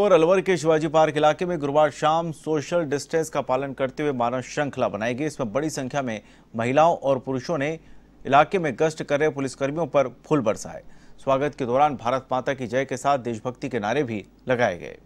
और अलवर के शिवाजी पार्क इलाके में गुरुवार शाम सोशल डिस्टेंस का पालन करते हुए मानव श्रृंखला बनाई गई इसमें बड़ी संख्या में महिलाओं और पुरुषों ने इलाके में गश्त कर रहे पुलिसकर्मियों पर फूल बरसाए स्वागत के दौरान भारत माता की जय के साथ देशभक्ति के नारे भी लगाए गए